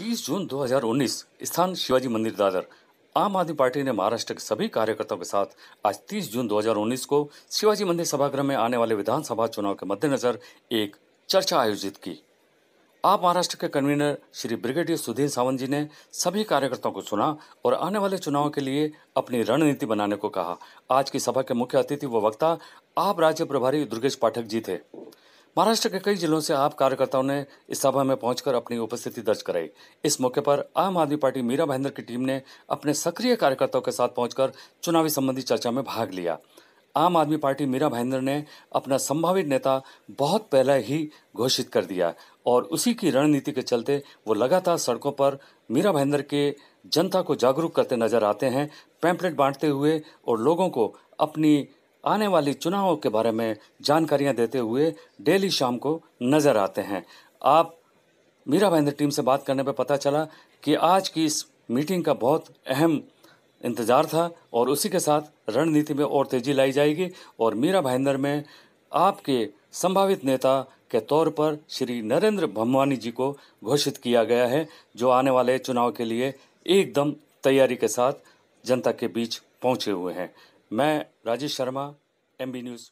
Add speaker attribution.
Speaker 1: 30 जून 2019 स्थान शिवाजी मंदिर दादर आम आदमी पार्टी ने महाराष्ट्र के सभी कार्यकर्ताओं के साथ आज 30 जून 2019 को शिवाजी मंदिर सभागृह में आने वाले विधानसभा चुनाव के मद्देनजर एक चर्चा आयोजित की आप महाराष्ट्र के कन्वीनर श्री ब्रिगेडियर सुधीर सावंत जी ने सभी कार्यकर्ताओं को सुना और आने वाले चुनाव के लिए अपनी रणनीति बनाने को कहा आज की सभा के मुख्य अतिथि व वक्ता आप राज्य प्रभारी दुर्गेश पाठक जी थे महाराष्ट्र के कई जिलों से आप कार्यकर्ताओं ने इस सभा में पहुंचकर अपनी उपस्थिति दर्ज कराई इस मौके पर आम आदमी पार्टी मीरा महेंद्र की टीम ने अपने सक्रिय कार्यकर्ताओं के साथ पहुंचकर चुनावी संबंधी चर्चा में भाग लिया आम आदमी पार्टी मीरा महेंद्र ने अपना संभावित नेता बहुत पहले ही घोषित कर दिया और उसी की रणनीति के चलते वो लगातार सड़कों पर मीरा महेंद्र के जनता को जागरूक करते नजर आते हैं पैम्पलेट बांटते हुए और लोगों को अपनी आने वाली चुनावों के बारे में जानकारियां देते हुए डेली शाम को नज़र आते हैं आप मीरा महेंद्र टीम से बात करने पर पता चला कि आज की इस मीटिंग का बहुत अहम इंतज़ार था और उसी के साथ रणनीति में और तेज़ी लाई जाएगी और मीरा भाईंदर में आपके संभावित नेता के तौर पर श्री नरेंद्र भमवानी जी को घोषित किया गया है जो आने वाले चुनाव के लिए एकदम तैयारी के साथ जनता के बीच पहुंचे हुए हैं मैं Rajesh Sharma M B news